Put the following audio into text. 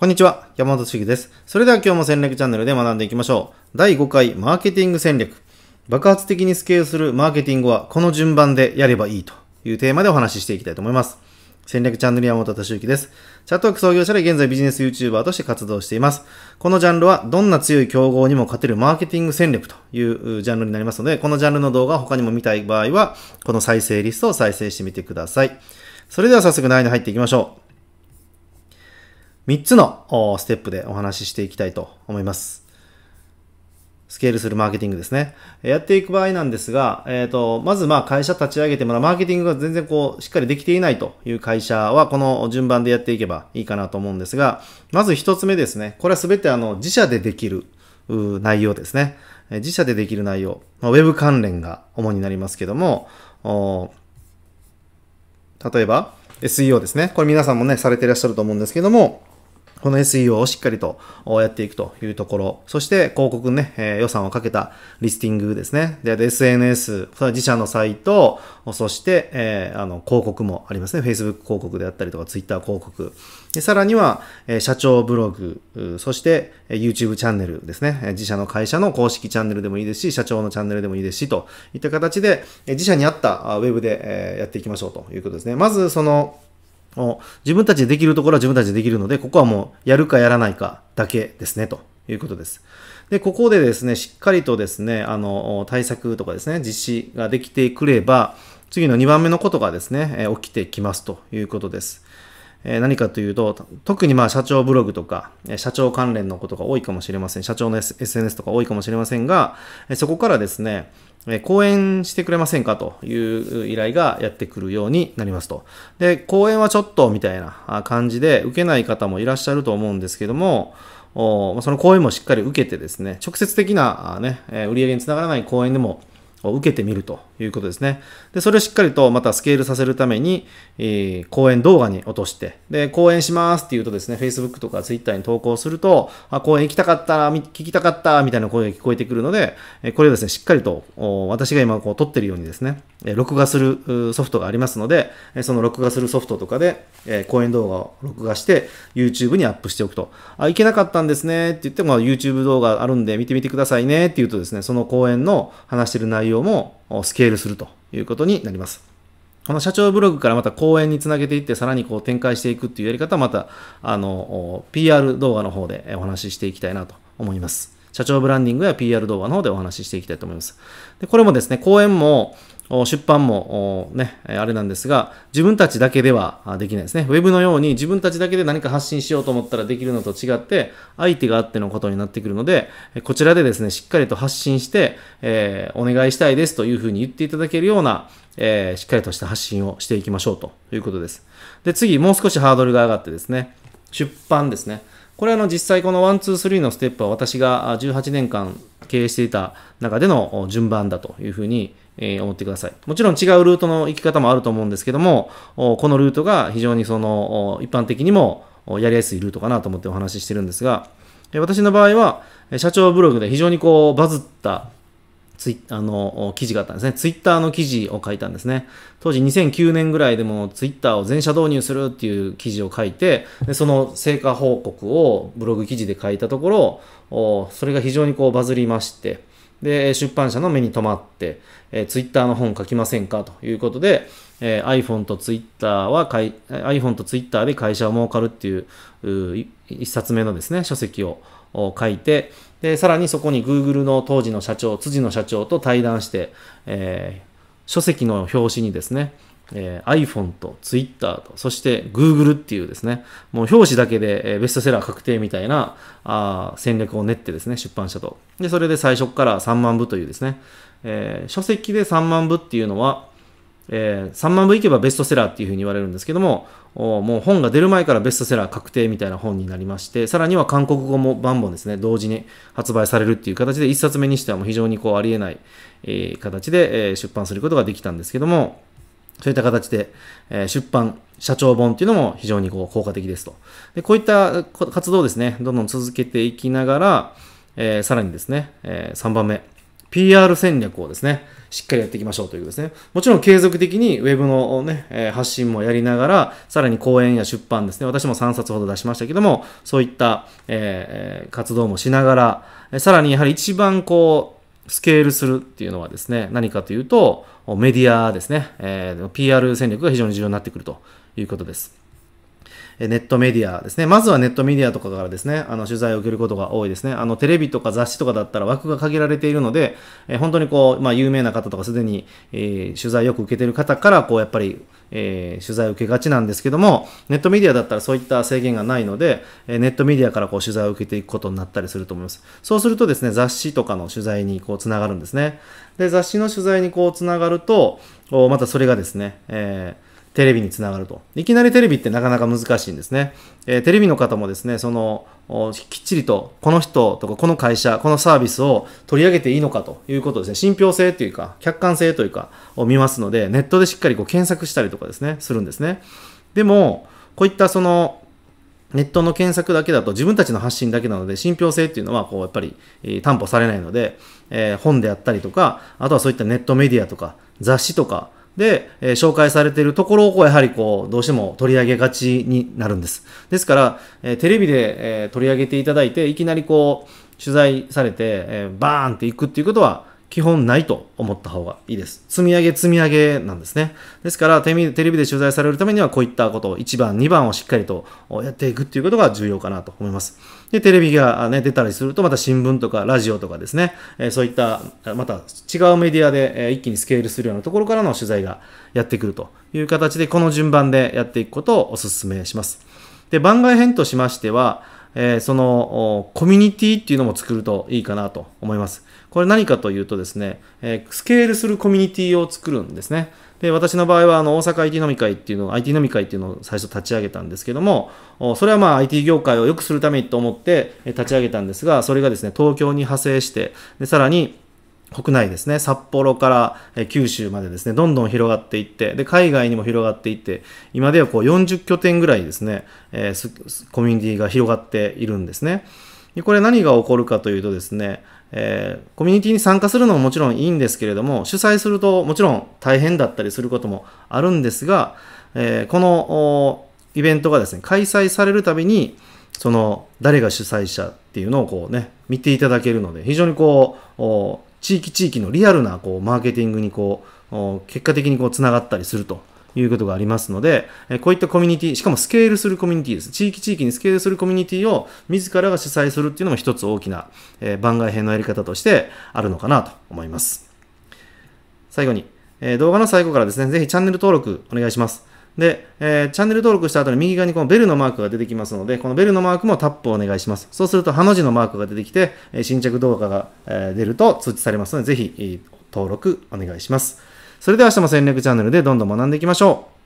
こんにちは、山本茂です。それでは今日も戦略チャンネルで学んでいきましょう。第5回マーケティング戦略。爆発的にスケールするマーケティングはこの順番でやればいいというテーマでお話ししていきたいと思います。戦略チャンネル山本敏之です。チャットワーク創業者で現在ビジネス YouTuber として活動しています。このジャンルはどんな強い競合にも勝てるマーケティング戦略というジャンルになりますので、このジャンルの動画を他にも見たい場合は、この再生リストを再生してみてください。それでは早速内容に入っていきましょう。3つのステップでお話ししていきたいと思います。スケールするマーケティングですね。やっていく場合なんですが、えっ、ー、と、まずまあ会社立ち上げてもらう、マーケティングが全然こう、しっかりできていないという会社は、この順番でやっていけばいいかなと思うんですが、まず一つ目ですね。これは全てあの、自社でできる内容ですね。自社でできる内容。ウェブ関連が主になりますけども、例えば、SEO ですね。これ皆さんもね、されていらっしゃると思うんですけども、この SEO をしっかりとやっていくというところ。そして広告ね、えー、予算をかけたリスティングですね。で、SNS、自社のサイト、そして、えー、あの、広告もありますね。Facebook 広告であったりとか Twitter 広告。で、さらには、えー、社長ブログ、そして、え YouTube チャンネルですね。自社の会社の公式チャンネルでもいいですし、社長のチャンネルでもいいですし、といった形で、え自社に合ったウェブで、えやっていきましょうということですね。まず、その、自分たちでできるところは自分たちでできるので、ここはもうやるかやらないかだけですね、ということです。で、ここでですね、しっかりとですね、あの、対策とかですね、実施ができてくれば、次の2番目のことがですね、起きてきますということです。えー、何かというと、特にまあ社長ブログとか、社長関連のことが多いかもしれません。社長の SNS とか多いかもしれませんが、そこからですね、講演してくれませんかという依頼がやってくるようになりますと。で、講演はちょっとみたいな感じで受けない方もいらっしゃると思うんですけども、その講演もしっかり受けてですね、直接的なね、売り上げにつながらない講演でもを受けてみるということですね。で、それをしっかりとまたスケールさせるために、えー、講演動画に落として、で、講演しますって言うとですね、Facebook とか Twitter に投稿すると、あ、講演行きたかった、聞きたかった、みたいな声が聞こえてくるので、これをですね、しっかりと、私が今こう撮ってるようにですね、録画するソフトがありますので、その録画するソフトとかで、講演動画を録画して、YouTube にアップしておくと。あ、行けなかったんですねって言って、も、YouTube 動画あるんで見てみてくださいねって言うとですね、その講演の話してる内容容もスケールするということになります。この社長ブログからまた講演につなげていって、さらにこう展開していくっていうやり方はまた、あの、PR 動画の方でお話ししていきたいなと思います。社長ブランディングや PR 動画の方でお話ししていきたいと思います。で、これもですね、講演も、出版もね、あれなんですが、自分たちだけではできないですね。ウェブのように自分たちだけで何か発信しようと思ったらできるのと違って、相手があってのことになってくるので、こちらでですね、しっかりと発信して、えー、お願いしたいですというふうに言っていただけるような、えー、しっかりとした発信をしていきましょうということです。で、次、もう少しハードルが上がってですね、出版ですね。これはあの実際この123のステップは私が18年間経営していた中での順番だというふうにえ思ってください。もちろん違うルートの行き方もあると思うんですけども、このルートが非常にその一般的にもやりやすいルートかなと思ってお話ししてるんですが、私の場合は、社長ブログで非常にこうバズったツイあの記事があったんですね。ツイッターの記事を書いたんですね。当時2009年ぐらいでもツイッターを全社導入するっていう記事を書いて、でその成果報告をブログ記事で書いたところ、それが非常にこうバズりまして、で、出版社の目に留まって、えー、Twitter の本書きませんかということで、えー、iPhone と Twitter は、iPhone と Twitter で会社を儲かるっていう、一冊目のですね、書籍を書いて、で、さらにそこに Google の当時の社長、辻野社長と対談して、えー、書籍の表紙にですね、えー、iPhone と Twitter と、そして Google っていうですね、もう表紙だけで、えー、ベストセラー確定みたいなあ戦略を練ってですね、出版社と。で、それで最初から3万部というですね、えー、書籍で3万部っていうのは、えー、3万部いけばベストセラーっていうふうに言われるんですけども、もう本が出る前からベストセラー確定みたいな本になりまして、さらには韓国語もバンボンですね、同時に発売されるっていう形で、1冊目にしてはもう非常にこうありえない、えー、形で、えー、出版することができたんですけども、そういった形で、え出版、社長本っていうのも非常にこう効果的ですと。で、こういった活動をですね、どんどん続けていきながら、えー、さらにですね、えー、3番目、PR 戦略をですね、しっかりやっていきましょうということですね。もちろん継続的に Web のね、えー、発信もやりながら、さらに講演や出版ですね、私も3冊ほど出しましたけども、そういった、えー、活動もしながら、さらにやはり一番こう、スケールするっていうのはですね、何かというと、メディアですね、えー、PR 戦略が非常に重要になってくるということです。ネットメディアですね。まずはネットメディアとかからですね、あの取材を受けることが多いですね。あのテレビとか雑誌とかだったら枠が限られているので、え本当にこう、まあ、有名な方とかすでに、え取材よく受けてる方から、こうやっぱり、えー、取材を受けがちなんですけども、ネットメディアだったらそういった制限がないので、えー、ネットメディアからこう取材を受けていくことになったりすると思います。そうするとですね、雑誌とかの取材にこうつながるんですね。で、雑誌の取材にこうつながると、またそれがですね、えーテレビにつながると。いきなりテレビってなかなか難しいんですね。えー、テレビの方もですね、その、きっちりと、この人とか、この会社、このサービスを取り上げていいのかということですね、信憑性というか、客観性というか、を見ますので、ネットでしっかりこう検索したりとかですね、するんですね。でも、こういったその、ネットの検索だけだと自分たちの発信だけなので信憑性っていうのはこうやっぱり担保されないので、えー、本であったりとか、あとはそういったネットメディアとか雑誌とか、で、えー、紹介されているところをこうやはりこうどうしても取り上げがちになるんです。ですから、えー、テレビで、えー、取り上げていただいていきなりこう取材されて、えー、バーンっていくっていうことは基本ないと思った方がいいです。積み上げ積み上げなんですね。ですからテレビで取材されるためにはこういったことを1番、2番をしっかりとやっていくっていうことが重要かなと思います。で、テレビが、ね、出たりするとまた新聞とかラジオとかですね、えそういったまた違うメディアで一気にスケールするようなところからの取材がやってくるという形でこの順番でやっていくことをお勧めします。で、番外編としましては、えー、そのコミュニティっていうのも作るといいかなと思います。これ何かというとですね、えー、スケールするコミュニティを作るんですね。で、私の場合は、あの、大阪 IT 飲み会っていうのを、IT 飲み会っていうのを最初立ち上げたんですけども、それはまあ IT 業界を良くするためにと思って立ち上げたんですが、それがですね、東京に派生して、で、さらに、国内ですね札幌から九州までですねどんどん広がっていってで海外にも広がっていって今ではこう40拠点ぐらいですね、えー、コミュニティが広がっているんですねでこれ何が起こるかというとですね、えー、コミュニティに参加するのももちろんいいんですけれども主催するともちろん大変だったりすることもあるんですが、えー、このイベントがですね開催されるたびにその誰が主催者っていうのをこうね見ていただけるので非常にこう地域地域のリアルなこうマーケティングにこう結果的にこうつながったりするということがありますので、こういったコミュニティ、しかもスケールするコミュニティです。地域地域にスケールするコミュニティを自らが主催するっていうのも一つ大きな番外編のやり方としてあるのかなと思います。最後に、動画の最後からですね、ぜひチャンネル登録お願いします。で、えー、チャンネル登録した後に右側にこのベルのマークが出てきますので、このベルのマークもタップをお願いします。そうすると、ハの字のマークが出てきて、え新着動画が、え出ると通知されますので、ぜひ、登録お願いします。それでは明日も戦略チャンネルでどんどん学んでいきましょう。